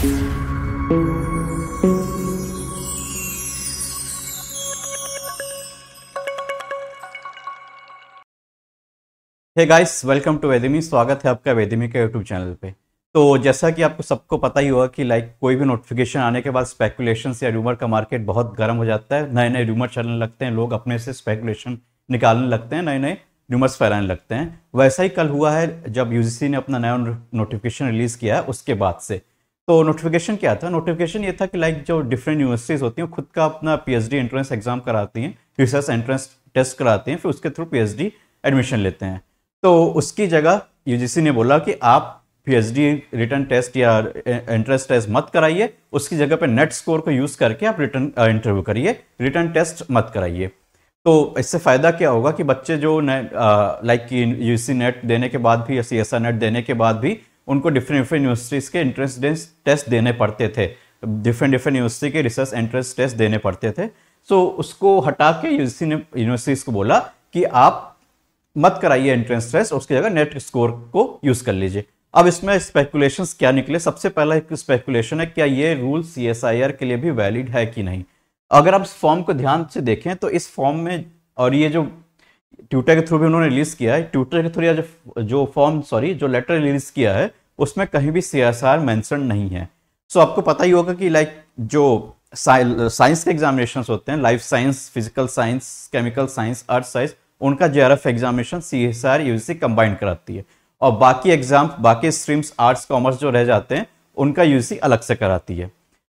hey guys welcome to वेदमी स्वागत है आपका वेदमी के यूट्यूब चैनल पे तो जैसा कि आपको सबको पता ही होगा कि लाइक कोई भी नोटिफिकेशन आने के बाद स्पेकुलेशन या रूमर का मार्केट बहुत गर्म हो जाता है नए नए रूमर चलने लगते हैं लोग अपने से स्पेकुलेशन निकालने लगते हैं नए नए रूमर्स फैलाने लगते हैं वैसा ही कल हुआ है जब यूजीसी ने अपना नया नोटिफिकेशन रिलीज़ किया है उसके बाद से तो नोटिफिकेशन क्या था नोटिफिकेशन ये था कि लाइक जो डिफरेंट यूनिवर्सिटीज़ होती हैं खुद का अपना पीएचडी एंट्रेंस एग्जाम कराती हैं रिसर्च एंट्रेंस टेस्ट कराते हैं फिर उसके थ्रू पीएचडी एडमिशन लेते हैं तो उसकी जगह यूजीसी ने बोला कि आप पीएचडी रिटर्न टेस्ट या एंट्रेंस टेस्ट मत कराइए उसकी जगह पर नेट स्कोर को यूज़ करके आप रिटर्न इंटरव्यू करिए रिटर्न टेस्ट मत कराइए तो इससे फ़ायदा क्या होगा कि बच्चे जो लाइक यू सी नेट देने के बाद भी या सी नेट देने के बाद भी उनको डिफरेंट डिफरेंट यूनिवर्सिटीज़ के एंट्रेंस टेस्ट देने पड़ते थे डिफरेंट डिफरेंट यूनिवर्सिटी के रिसर्च एंट्रेंस टेस्ट देने पड़ते थे सो so, उसको हटा के यूजीसी ने यूनिवर्सिटीज़ को बोला कि आप मत कराइए एंट्रेंस टेस्ट उसकी जगह नेट स्कोर को यूज़ कर लीजिए अब इसमें स्पेकुलेशन क्या निकले सबसे पहला एक स्पेकुलेशन है क्या ये रूल सी के लिए भी वैलिड है कि नहीं अगर आप इस फॉर्म को ध्यान से देखें तो इस फॉर्म में और ये जो ट्विटर के थ्रू भी उन्होंने रिलीज किया है ट्विटर के थ्रू या जो जो फॉर्म सॉरी जो लेटर रिलीज किया है उसमें कहीं भी सी एस आर मैंशन नहीं है सो so, आपको पता ही होगा कि लाइक जो साइंस के एग्जामिनेशन होते हैं life science physical science chemical science earth science उनका J R F examination C S R U C combined कराती है और बाकी एग्जाम बाकी स्ट्रीम्स आर्ट्स कॉमर्स जो रह जाते हैं उनका यू सी अलग से कराती है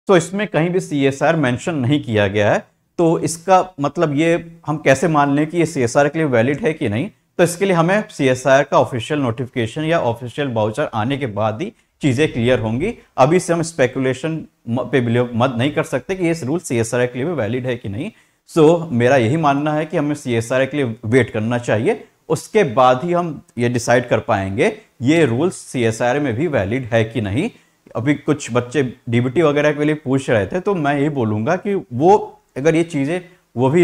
तो so, इसमें कहीं भी सी एस आर मैंशन नहीं किया गया है तो इसका मतलब ये हम कैसे मान लें कि ये सी के लिए वैलिड है कि नहीं तो इसके लिए हमें सी का ऑफिशियल नोटिफिकेशन या ऑफिशियल बाउचर आने के बाद ही चीज़ें क्लियर होंगी अभी से हम स्पेकुलेशन पे बिलीव मत नहीं कर सकते कि ये रूल सी के लिए भी वैलिड है कि नहीं सो so, मेरा यही मानना है कि हमें सी के लिए वेट करना चाहिए उसके बाद ही हम ये डिसाइड कर पाएंगे ये रूल सी में भी वैलिड है कि नहीं अभी कुछ बच्चे डीबीटी वगैरह के लिए पूछ रहे थे तो मैं यही बोलूँगा कि वो अगर ये चीज़ें वो भी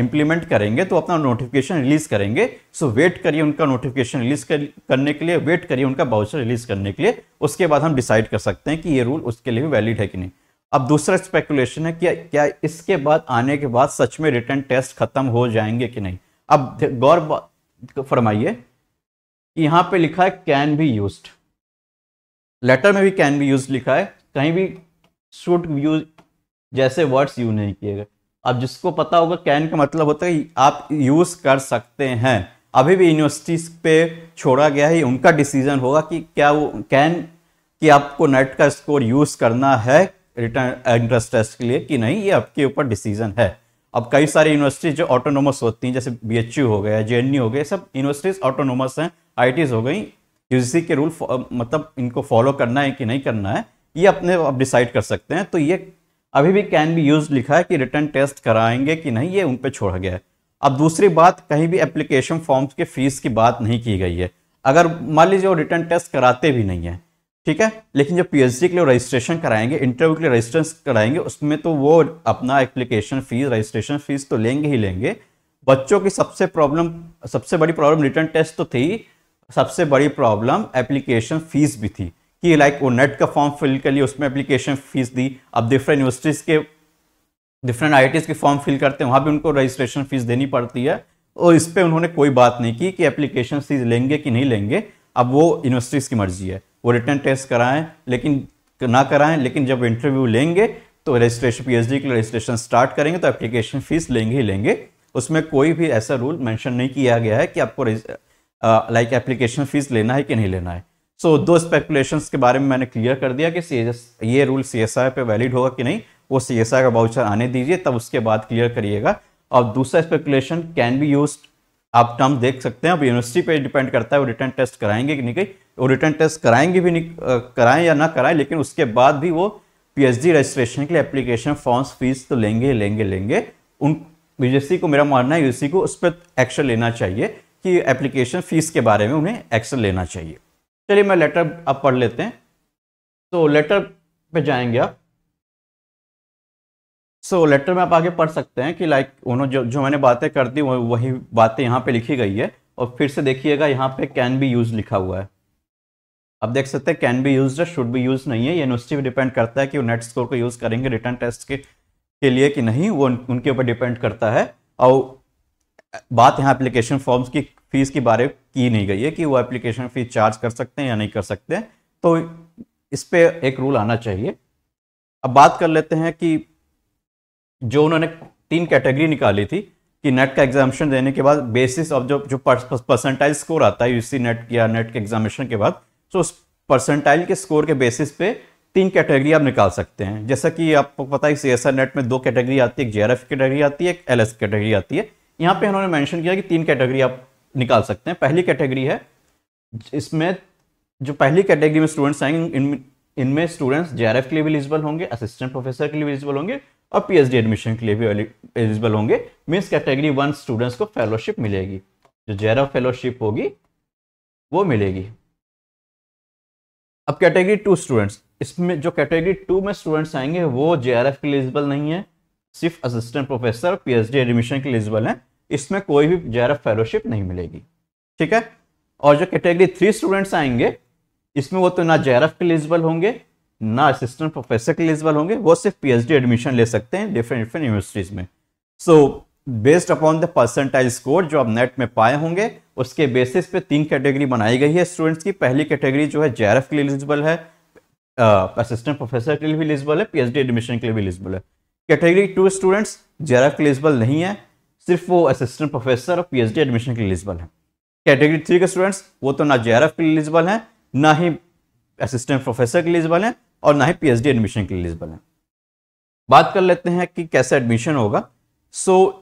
इम्प्लीमेंट करेंगे तो अपना नोटिफिकेशन रिलीज़ करेंगे सो वेट करिए उनका नोटिफिकेशन रिलीज कर, करने के लिए वेट करिए उनका बाउचर रिलीज़ करने के लिए उसके बाद हम डिसाइड कर सकते हैं कि ये रूल उसके लिए भी वैलिड है कि नहीं अब दूसरा स्पेकुलेशन है कि क्या इसके बाद आने के बाद सच में रिटर्न टेस्ट खत्म हो जाएंगे कि नहीं अब गौर फरमाइए यहाँ पे लिखा है कैन बी यूज लेटर में भी कैन बी यूज लिखा है कहीं भी शुड यूज जैसे वर्ड्स यूज नहीं किए गए अब जिसको पता होगा कैन का मतलब होता है आप यूज़ कर सकते हैं अभी भी यूनिवर्सिटीज पे छोड़ा गया है उनका डिसीजन होगा कि क्या वो कैन कि आपको नेट का स्कोर यूज़ करना है रिटर्न एंट्रेंस टेस्ट के लिए कि नहीं ये आपके ऊपर डिसीजन है अब कई सारी यूनिवर्सिटीज जो ऑटोनोमस होती हैं जैसे बी हो गया जे हो गया सब यूनिवर्सिटीज़ ऑटोनोमस हैं आई हो गई यूजीसी के रूल मतलब इनको फॉलो करना है कि नहीं करना है ये अपने आप डिसाइड कर सकते हैं तो ये अभी भी कैन बी यूज लिखा है कि रिटर्न टेस्ट कराएंगे कि नहीं ये उन पर छोड़ा गया है अब दूसरी बात कहीं भी एप्लीकेशन फॉर्म्स के फीस की बात नहीं की गई है अगर मान लीजिए वो रिटर्न टेस्ट कराते भी नहीं है ठीक है लेकिन जब पी के लिए रजिस्ट्रेशन कराएंगे इंटरव्यू के लिए रजिस्ट्रेशन कराएंगे उसमें तो वो अपना एप्लीकेशन फीस रजिस्ट्रेशन फीस तो लेंगे ही लेंगे बच्चों की सबसे प्रॉब्लम सबसे बड़ी प्रॉब्लम रिटर्न टेस्ट तो थी सबसे बड़ी प्रॉब्लम एप्लीकेशन फीस भी थी कि लाइक वो नेट का फॉर्म फिल कर लिए उसमें एप्लीकेशन फीस दी अब डिफरेंट यूनिवर्सिटीज़ के डिफरेंट आई के फॉर्म फिल करते हैं वहाँ भी उनको रजिस्ट्रेशन फीस देनी पड़ती है और इस पर उन्होंने कोई बात नहीं की कि एप्लीकेशन फीस लेंगे कि नहीं लेंगे अब वो यूनिवर्सिटीज़ की मर्जी है वो रिटर्न टेस्ट कराएं लेकिन ना कराएं लेकिन जब इंटरव्यू लेंगे तो रजिस्ट्रेशन पीएचडी के लिए रजिस्ट्रेशन स्टार्ट करेंगे तो एप्लीकेशन फीस लेंगे ही लेंगे उसमें कोई भी ऐसा रूल मेंशन नहीं किया गया है कि आपको लाइक एप्लीकेशन फीस लेना है कि नहीं लेना है सो so, दो स्पेकुलेशंस के बारे में मैंने क्लियर कर दिया कि सी ये रूल सी एस आई पे वैलिड होगा कि नहीं वो सी एस आई का बाउचर आने दीजिए तब उसके बाद क्लियर करिएगा और दूसरा स्पेकुलेशन कैन बी यूज आप टर्म देख सकते हैं अब यूनिवर्सिटी पे डिपेंड करता है वो रिटर्न टेस्ट कराएंगे कि नहीं कहीं वो रिटर्न टेस्ट कराएंगे भी नहीं कराएं या ना कराएं लेकिन उसके बाद भी वो पीएचडी रजिस्ट्रेशन के लिए एप्लीकेशन फॉर्म्स फीस तो लेंगे लेंगे लेंगे उन यूजीसी को मेरा मानना है यूजीसी को उस पर एक्शन लेना चाहिए कि एप्लीकेशन फीस के बारे में उन्हें एक्शन लेना चाहिए चलिए मैं लेटर अब पढ़ लेते हैं तो लेटर पे जाएंगे आप सो so, लेटर में आप आगे पढ़ सकते हैं कि लाइक उन्होंने जो जो मैंने बातें कर दी वही बातें यहाँ पे लिखी गई है और फिर से देखिएगा यहाँ पे कैन बी यूज लिखा हुआ है अब देख सकते हैं can be use should be use नहीं है ये यूनिवर्सिटी पर डिपेंड करता है कि वो नेट स्कोर को यूज़ करेंगे रिटर्न टेस्ट के के लिए कि नहीं वो उनके ऊपर डिपेंड करता है और बात यहाँ एप्लीकेशन फॉर्म्स की फीस के बारे की नहीं गई है कि वो एप्लीकेशन फ़ीस चार्ज कर सकते हैं या नहीं कर सकते तो इस पर एक रूल आना चाहिए अब बात कर लेते हैं कि जो उन्होंने तीन कैटेगरी निकाली थी कि नेट का एग्जामिशन देने के बाद बेसिस ऑफ जो जो परसेंटाइज स्कोर आता है यूसी नेट या नेट के एग्जामिनेशन के बाद तो उस परसेंटाइल के स्कोर के बेसिस पे तीन कैटेगरी आप निकाल सकते हैं जैसा कि आपको पता है सी एस आर नेट में दो कैटेगरी आती है एक जे आर एफ कैटेगरी आती है एक एल एस कैटेगरी आती है यहाँ पे उन्होंने मैंशन किया कि तीन कैटेगरी आप निकाल सकते हैं पहली कैटेगरी है इसमें जो पहली कैटेगरी में स्टूडेंट्स आएंगे इन इनमें स्टूडेंट्स जे के लिए भी एलिजिबल होंगे असिस्टेंट प्रोफेसर के लिए भी एलिजिबल होंगे और पीएचडी एडमिशन के लिए भी एलिजिबल होंगे मीन्स कैटेगरी वन स्टूडेंट्स को फेलोशिप मिलेगी जो जे फेलोशिप होगी वो मिलेगी अब कैटेगरी टू स्टूडेंट्स इसमें जो कैटेगरी टू में स्टूडेंट्स आएंगे वो जे के लिए एलिजिबल नहीं है सिर्फ असिस्टेंट प्रोफेसर पीएचडी एडमिशन के लिए एलिजिबल हैं इसमें कोई भी जेआरएफ फेलोशिप नहीं मिलेगी ठीक है और जो कैटेगरी थ्री स्टूडेंट्स आएंगे इसमें वो तो ना जेआरएफ के एलिजिबल होंगे ना असिस्टेंट प्रोफेसर के एलिजिबल होंगे वो सिर्फ पीएचडी एडमिशन ले सकते हैं डिफरेंट डिफरेंट यूनिवर्सिटीज़ में so based upon the percentile score जो आप नेट में पाए होंगे उसके बेसिस पे तीन कैटेगरी बनाई गई है स्टूडेंट्स की पहली कैटेगरी जो है जेआरएफ के लिए एलिजिबल है असिस्टेंट प्रोफेसर के लिए भी एलिजिबल है पीएचडी एडमिशन के लिए भी एलिजिबल है कैटेगरी टू स्टूडेंट्स जेआरएफ के एलिजिबल नहीं है सिर्फ वो असिस्टेंट प्रोफेसर और पीएचडी एडमिशन के एलिजिबल हैं कैटेगरी थ्री के स्टूडेंट्स वो तो ना जे के लिए एलिजिबल हैं ना ही असिस्टेंट प्रोफेसर के लिए एलिजिबल हैं और ना ही पीएचडी एडमिशन के लिए एलिजिबल हैं बात कर लेते हैं कि कैसे एडमिशन होगा सो so,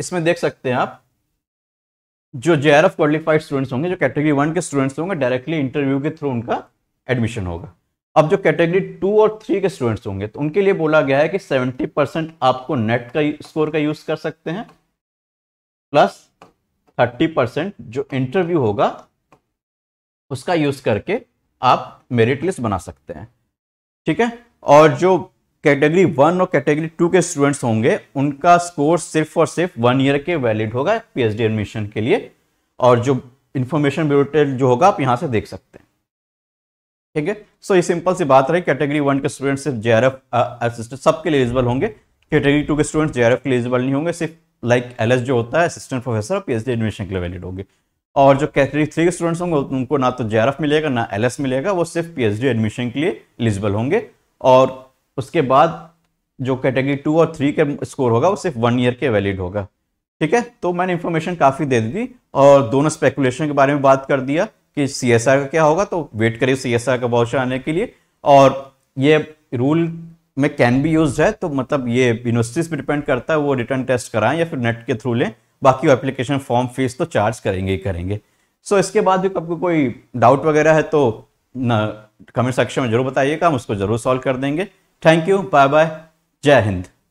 इसमें देख सकते हैं आप जो J R F qualified students होंगे जो कैटेगरी वन के स्टूडेंट्स होंगे डायरेक्टली इंटरव्यू के थ्रू उनका एडमिशन होगा अब जो कैटेगरी टू और थ्री के स्टूडेंट्स होंगे तो उनके लिए बोला गया है कि 70 परसेंट आपको नेट का स्कोर का यूज़ कर सकते हैं प्लस थर्टी परसेंट जो इंटरव्यू होगा उसका यूज करके आप मेरिट लिस्ट बना सकते हैं ठीक है और जो कैटेगरी वन और कैटेगरी टू के स्टूडेंट्स होंगे उनका स्कोर सिर्फ और सिर्फ वन ईयर के वैलिड होगा पीएचडी एडमिशन के लिए और जो इंफॉर्मेशन ब्यूटेल जो होगा आप यहां से देख सकते हैं ठीक है सो ये सिंपल सी बात रही कैटेगरी वन के स्टूडेंट सिर्फ जे आर एफ असिस्टेंट सबके लिए एलिजिबल होंगे कैटेगरी टू के स्टूडेंट्स जे आर एफ के एलिजिबल नहीं होंगे सिर्फ लाइक एल जो होता है असिस्टेंट प्रोफेसर और डी एडमिशन के लिए वैलिड होगी और जो कैटेगरी थ्री के स्टूडेंट्स होंगे उनको ना तो जे मिलेगा ना एल मिलेगा वो सिर्फ डी एडमिशन के लिए एलिजिबल होंगे और उसके बाद जो कैटेगरी टू और थ्री का स्कोर होगा वो सिर्फ वन ईयर के वैलिड होगा ठीक है तो मैंने इन्फॉर्मेशन काफ़ी दे दी और दोनों स्पेकुलेशन के बारे में बात कर दिया कि सी का क्या होगा तो वेट करिए सी का वाउचर आने के लिए और ये रूल में कैन बी यूज है तो मतलब ये यूनिवर्सिटीज पर डिपेंड करता है वो रिटर्न टेस्ट कराएं या फिर नेट के थ्रू लें बाकी एप्लीकेशन फॉर्म फीस तो चार्ज करेंगे ही करेंगे सो so, इसके बाद भी आपको कोई डाउट वगैरह है तो ना कमेंट सेक्शन में जरूर बताइएगा हम उसको जरूर सॉल्व कर देंगे थैंक यू बाय बाय जय हिंद